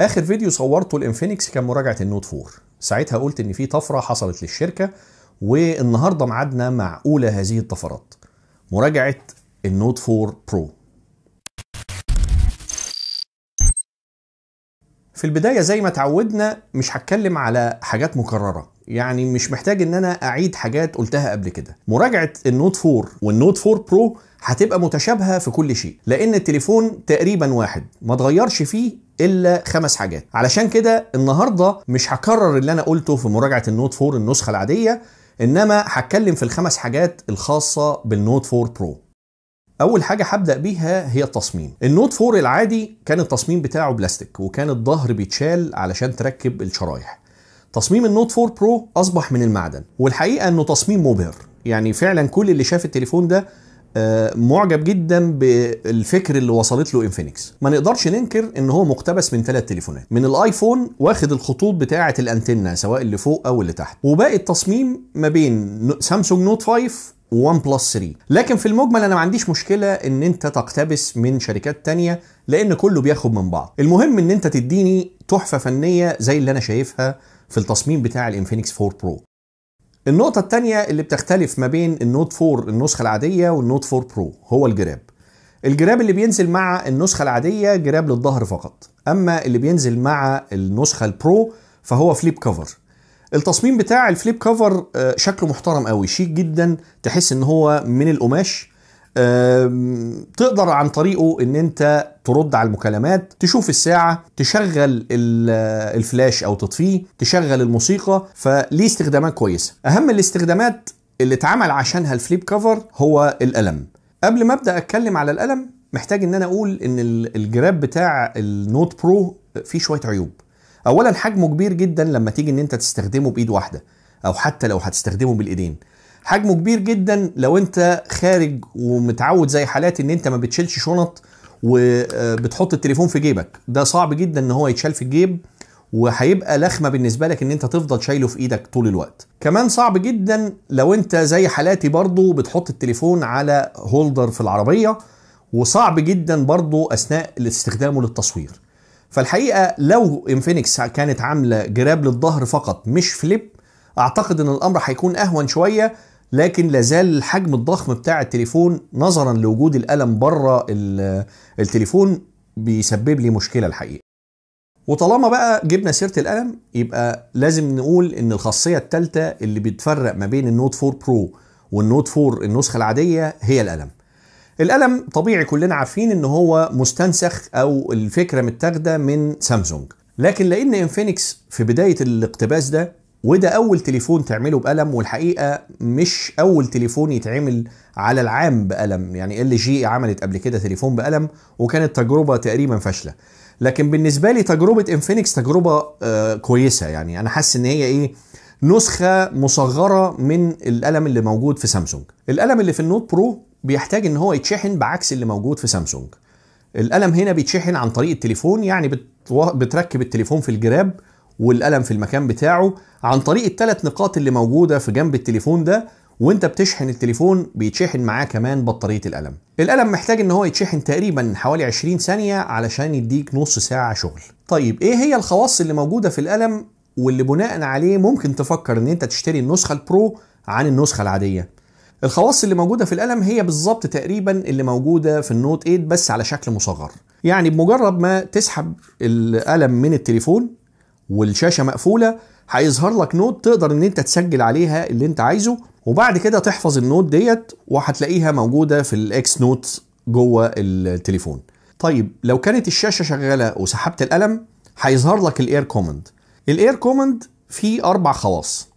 اخر فيديو صورته لانفينكس كان مراجعه النوت 4 ساعتها قلت ان في طفره حصلت للشركه والنهارده معادنا مع اولى هذه الطفرات مراجعه النوت 4 برو في البدايه زي ما اتعودنا مش هتكلم على حاجات مكرره يعني مش محتاج ان انا اعيد حاجات قلتها قبل كده مراجعه النوت 4 والنوت 4 برو هتبقى متشابهه في كل شيء لان التليفون تقريبا واحد ما اتغيرش فيه الا خمس حاجات علشان كده النهارده مش هكرر اللي انا قلته في مراجعه النوت 4 النسخه العاديه انما هتكلم في الخمس حاجات الخاصه بالنوت 4 برو اول حاجه هبدا بيها هي التصميم النوت 4 العادي كان التصميم بتاعه بلاستيك وكان الظهر بيتشال علشان تركب الشرايح تصميم النوت 4 برو اصبح من المعدن والحقيقه انه تصميم مبهر يعني فعلا كل اللي شاف التليفون ده آه، معجب جدا بالفكر اللي وصلت له انفينكس ما نقدرش ننكر ان هو مقتبس من ثلاث تليفونات من الايفون واخد الخطوط بتاعه الانتنه سواء اللي فوق او اللي تحت وباقي التصميم ما بين سامسونج نوت 5 ون بلس 3 لكن في المجمل انا ما عنديش مشكله ان انت تقتبس من شركات تانية لان كله بياخد من بعض المهم ان انت تديني تحفه فنيه زي اللي انا شايفها في التصميم بتاع الانفينكس 4 برو النقطه الثانيه اللي بتختلف ما بين النوت 4 النسخه العاديه والنوت 4 برو هو الجراب الجراب اللي بينزل مع النسخه العاديه جراب للظهر فقط اما اللي بينزل مع النسخه البرو فهو فليب كفر التصميم بتاع الفليب كفر آه، شكله محترم قوي شيك جدا تحس ان هو من القماش تقدر عن طريقه ان انت ترد على المكالمات تشوف الساعة تشغل آه، الفلاش او تطفيه تشغل الموسيقى فليه استخدامات كويسة اهم الاستخدامات اللي اتعمل عشانها الفليب كفر هو القلم قبل ما ابدا اتكلم على القلم محتاج ان انا اقول ان الجراب بتاع النوت برو فيه شويه عيوب اولا حجمه كبير جدا لما تيجي ان انت تستخدمه بايد واحده او حتى لو هتستخدمه بالايدين حجمه كبير جدا لو انت خارج ومتعود زي حالاتي ان انت ما بتشيلش شنط وبتحط آه، التليفون في جيبك ده صعب جدا ان هو يتشال في الجيب وهيبقى لخمه بالنسبه لك ان انت تفضل شايله في ايدك طول الوقت كمان صعب جدا لو انت زي حالاتي برضو بتحط التليفون على هولدر في العربيه وصعب جدا برضو اثناء استخدامه للتصوير فالحقيقه لو انفينكس كانت عامله جراب للظهر فقط مش فليب اعتقد ان الامر هيكون اهون شويه لكن لازال الحجم الضخم بتاع التليفون نظرا لوجود القلم بره التليفون بيسبب لي مشكله الحقيقه وطالما بقى جبنا سيره القلم يبقى لازم نقول ان الخاصيه الثالثه اللي بتفرق ما بين النوت 4 برو والنوت 4 النسخه العاديه هي القلم القلم طبيعي كلنا عارفين ان هو مستنسخ او الفكره متاخده من سامسونج لكن لان انفينكس في بدايه الاقتباس ده وده اول تليفون تعمله بقلم والحقيقه مش اول تليفون يتعمل على العام بقلم يعني ال جي عملت قبل كده تليفون بقلم وكانت تجربه تقريبا فاشله لكن بالنسبه لي تجربه انفينكس تجربه آه كويسه يعني انا حاسس ان هي ايه نسخه مصغره من القلم اللي موجود في سامسونج القلم اللي في النوت برو بيحتاج ان هو يتشحن بعكس اللي موجود في سامسونج القلم هنا بيتشحن عن طريق التليفون يعني بتركب التليفون في الجراب والقلم في المكان بتاعه عن طريق الثلاث نقاط اللي موجوده في جنب التليفون ده وانت بتشحن التليفون بيتشحن معاه كمان بطاريه القلم القلم محتاج ان هو يتشحن تقريبا حوالي 20 ثانيه علشان يديك نص ساعه شغل طيب ايه هي الخواص اللي موجوده في القلم واللي بناء عليه ممكن تفكر ان انت تشتري النسخه البرو عن النسخه العاديه الخواص اللي موجودة في القلم هي بالظبط تقريبا اللي موجودة في النوت 8 بس على شكل مصغر يعني بمجرد ما تسحب القلم من التليفون والشاشة مقفولة هيظهر لك نوت تقدر ان انت تسجل عليها اللي انت عايزه وبعد كده تحفظ النوت ديت وهتلاقيها موجودة في الاكس نوت جوه التليفون طيب لو كانت الشاشة شغالة وسحبت القلم هيظهر لك الاير كوماند الاير كوماند فيه اربع خواص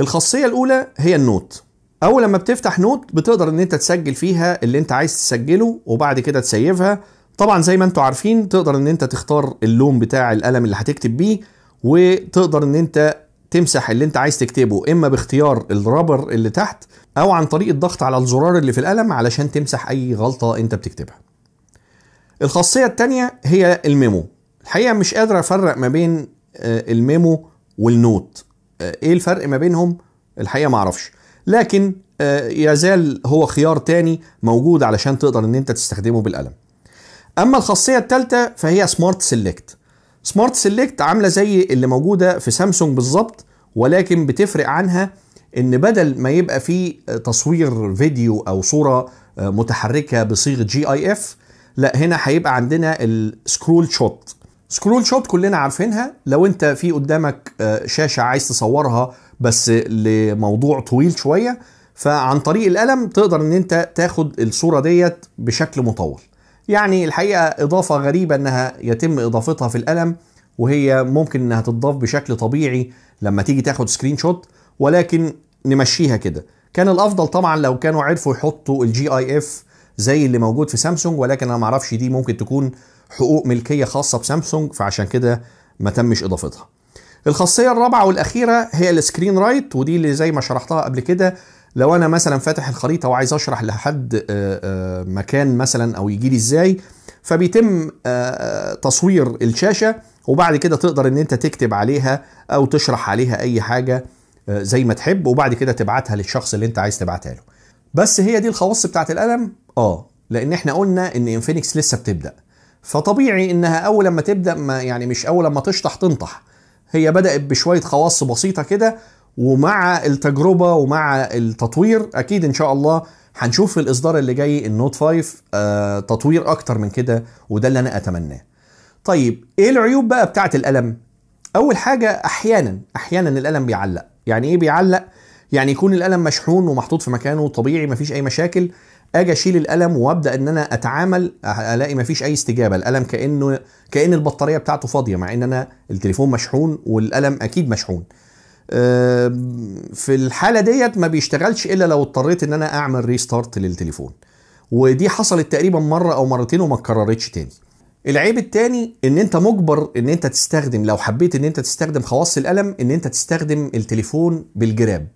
الخاصية الاولى هي النوت اول لما بتفتح نوت بتقدر ان انت تسجل فيها اللي انت عايز تسجله وبعد كده تسيفها طبعا زي ما انتم عارفين تقدر ان انت تختار اللون بتاع القلم اللي هتكتب بيه وتقدر ان انت تمسح اللي انت عايز تكتبه اما باختيار الرابر اللي تحت او عن طريق الضغط على الزرار اللي في القلم علشان تمسح اي غلطة انت بتكتبها الخاصية التانية هي الميمو الحقيقة مش قادر افرق ما بين آه، الميمو والنوت آه، ايه الفرق ما بينهم الحقيقة معرفش لكن آه، يزال هو خيار تاني موجود علشان تقدر ان انت تستخدمه بالقلم اما الخاصيه الثالثه فهي سمارت سيلكت سمارت سيلكت عامله زي اللي موجوده في سامسونج بالظبط ولكن بتفرق عنها ان بدل ما يبقى فيه آه، تصوير فيديو او صوره آه، متحركه بصيغه جي اي اف لا هنا هيبقى عندنا السكرول شوت سكرول شوت كلنا عارفينها لو انت في قدامك شاشه عايز تصورها بس لموضوع طويل شويه فعن طريق القلم تقدر ان انت تاخد الصوره ديت بشكل مطول يعني الحقيقه اضافه غريبه انها يتم اضافتها في القلم وهي ممكن انها تتضاف بشكل طبيعي لما تيجي تاخد سكرين شوت ولكن نمشيها كده كان الافضل طبعا لو كانوا عرفوا يحطوا الجي اي اف زي اللي موجود في سامسونج ولكن انا معرفش دي ممكن تكون حقوق ملكيه خاصه بسامسونج فعشان كده ما تمش اضافتها الخاصيه الرابعه والاخيره هي السكرين رايت ودي اللي زي ما شرحتها قبل كده لو انا مثلا فاتح الخريطه وعايز اشرح لحد آه، آه، مكان مثلا او يجي لي ازاي فبيتم آه، تصوير الشاشه وبعد كده تقدر ان انت تكتب عليها او تشرح عليها اي حاجه زي ما تحب وبعد كده تبعتها للشخص اللي انت عايز تبعتها له بس هي دي الخواص بتاعت القلم اه لان احنا قلنا ان انفينكس لسه بتبدا فطبيعي انها اول لما تبدا ما يعني مش اول لما تشطح تنطح هي بدأت بشوية خواص بسيطة كده ومع التجربة ومع التطوير أكيد إن شاء الله هنشوف في الإصدار اللي جاي النوت 5 آه تطوير أكتر من كده وده اللي أنا أتمناه طيب إيه العيوب بقى بتاعة القلم؟ أول حاجة أحيانا أحيانا القلم بيعلق يعني إيه بيعلق؟ يعني يكون القلم مشحون ومحطوط في مكانه طبيعي مفيش أي مشاكل اجي اشيل القلم وابدا ان انا اتعامل الاقي مفيش اي استجابه القلم كانه كان البطاريه بتاعته فاضيه مع ان انا التليفون مشحون والقلم اكيد مشحون في الحاله ديت ما بيشتغلش الا لو اضطريت ان انا اعمل ريستارت للتليفون ودي حصلت تقريبا مره او مرتين وما اتكررتش تاني العيب التاني ان انت مجبر ان انت تستخدم لو حبيت ان انت تستخدم خواص القلم ان انت تستخدم التليفون بالجراب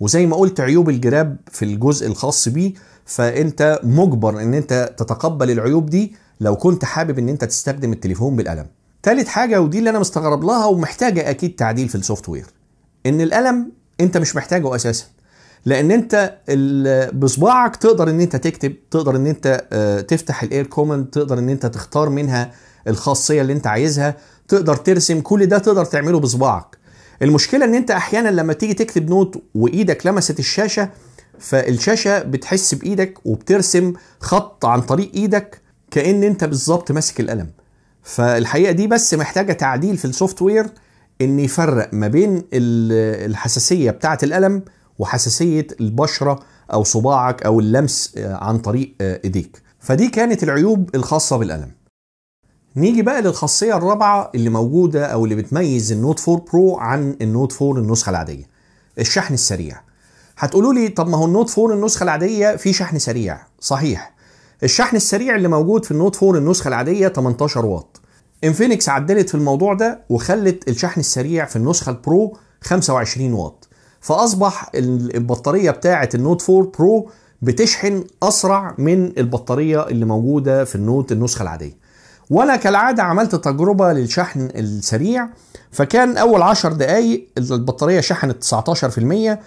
وزي ما قلت عيوب الجراب في الجزء الخاص بيه فانت مجبر ان انت تتقبل العيوب دي لو كنت حابب ان انت تستخدم التليفون بالقلم ثالث حاجه ودي اللي انا مستغرب لها ومحتاجه اكيد تعديل في السوفت وير ان القلم انت مش محتاجه اساسا لان انت بصباعك تقدر ان انت تكتب تقدر ان انت آه، تفتح الاير كومنت، تقدر ان انت تختار منها الخاصيه اللي انت عايزها تقدر ترسم كل ده تقدر تعمله بصباعك المشكله ان انت احيانا لما تيجي تكتب نوت وايدك لمست الشاشه فالشاشه بتحس بايدك وبترسم خط عن طريق ايدك كان انت بالظبط ماسك القلم فالحقيقه دي بس محتاجه تعديل في السوفت وير ان يفرق ما بين الحساسيه بتاعه القلم وحساسيه البشره او صباعك او اللمس آه، عن طريق آه، ايديك فدي كانت العيوب الخاصه بالقلم نيجي بقى للخاصيه الرابعه اللي موجوده او اللي بتميز النوت 4 برو عن النوت 4 النسخه العاديه الشحن السريع هتقولوا لي طب ما هو النوت 4 النسخه العاديه في شحن سريع صحيح الشحن السريع اللي موجود في النوت 4 النسخه العاديه 18 واط انفينكس عدلت في الموضوع ده وخلت الشحن السريع في النسخه البرو 25 واط فاصبح البطاريه بتاعه النوت 4 برو بتشحن اسرع من البطاريه اللي موجوده في النوت النسخه العاديه وانا كالعاده عملت تجربه للشحن السريع فكان اول 10 دقائق البطاريه شحنت 19%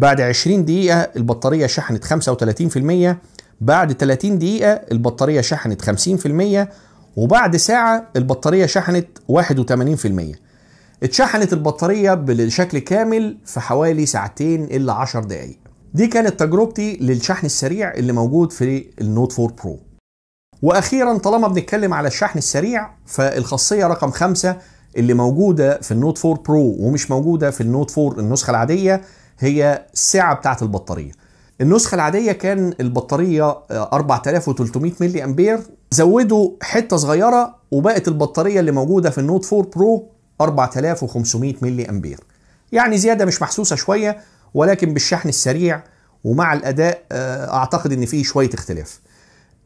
بعد 20 دقيقة البطارية شحنت 35% بعد 30 دقيقة البطارية شحنت 50% وبعد ساعة البطارية شحنت 81% اتشحنت البطارية بشكل كامل في حوالي ساعتين إلا 10 دقايق دي كانت تجربتي للشحن السريع اللي موجود في النوت 4 برو واخيرا طالما بنتكلم على الشحن السريع فالخاصيه رقم خمسة اللي موجوده في النوت 4 برو ومش موجوده في النوت 4 النسخه العاديه هي السعة بتاعة البطارية النسخة العادية كان البطارية 4300 آه، ملي أمبير زودوا حتة صغيرة وبقت البطارية اللي موجودة في النوت 4 برو 4500 ملي أمبير يعني زيادة مش محسوسة شوية ولكن بالشحن السريع ومع الأداء آه، أعتقد إن فيه شوية اختلاف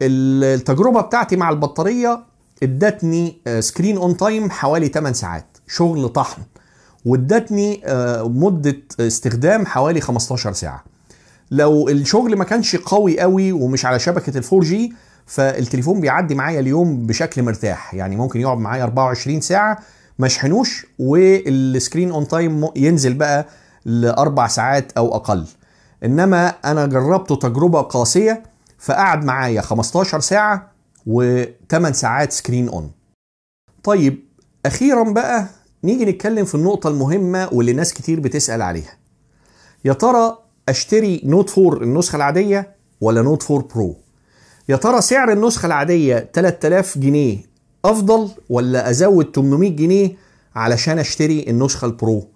التجربة بتاعتي مع البطارية ادتني سكرين اون تايم حوالي 8 ساعات شغل طحن وادتني آه، مده استخدام حوالي 15 ساعه لو الشغل ما كانش قوي قوي ومش على شبكه الفور جي فالتليفون بيعدي معايا اليوم بشكل مرتاح يعني ممكن يقعد معايا 24 ساعه ما اشحنوش والسكرين اون تايم ينزل بقى لاربع ساعات او اقل انما انا جربته تجربه قاسيه فقعد معايا 15 ساعه و8 ساعات سكرين اون طيب اخيرا بقى نيجي نتكلم في النقطة المهمة واللي ناس كتير بتسأل عليها يا ترى اشتري نوت 4 النسخة العادية ولا نوت 4 برو يا ترى سعر النسخة العادية 3000 جنيه أفضل ولا أزود 800 جنيه علشان أشتري النسخة البرو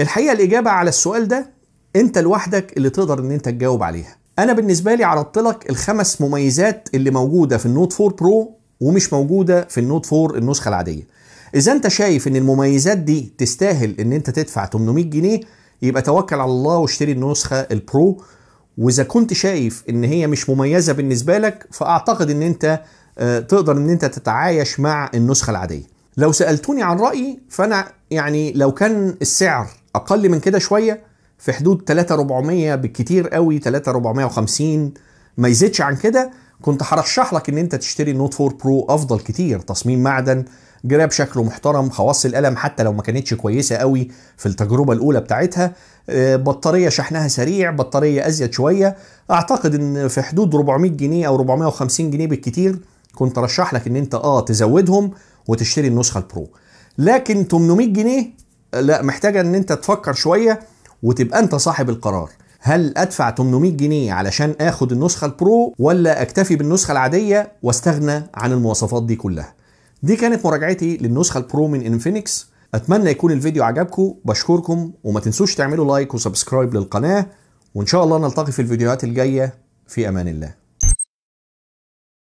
الحقيقة الإجابة على السؤال ده أنت لوحدك اللي تقدر إن أنت تجاوب عليها أنا بالنسبة لي عرضت لك الخمس مميزات اللي موجودة في النوت 4 برو ومش موجودة في النوت 4 النسخة العادية اذا انت شايف ان المميزات دي تستاهل ان انت تدفع 800 جنيه يبقى توكل على الله واشتري النسخه البرو واذا كنت شايف ان هي مش مميزه بالنسبه لك فاعتقد ان انت آه، تقدر ان انت تتعايش مع النسخه العاديه لو سالتوني عن رايي فانا يعني لو كان السعر اقل من كده شويه في حدود 3400 بالكتير قوي 3450 ما يزيدش عن كده كنت هرشح لك ان انت تشتري النوت 4 برو افضل كتير تصميم معدن جراب شكله محترم خواص القلم حتى لو ما كانتش كويسه قوي في التجربه الاولى بتاعتها آه، بطاريه شحنها سريع بطاريه ازيد شويه اعتقد ان في حدود 400 جنيه او 450 جنيه بالكتير كنت ارشح لك ان انت اه تزودهم وتشتري النسخه البرو لكن 800 جنيه لا محتاجه ان انت تفكر شويه وتبقى انت صاحب القرار هل ادفع 800 جنيه علشان اخد النسخه البرو ولا اكتفي بالنسخه العاديه واستغنى عن المواصفات دي كلها دي كانت مراجعتي للنسخه البرو من انفينكس اتمنى يكون الفيديو عجبكم بشكركم وما تنسوش تعملوا لايك وسبسكرايب للقناه وان شاء الله نلتقي في الفيديوهات الجايه في امان الله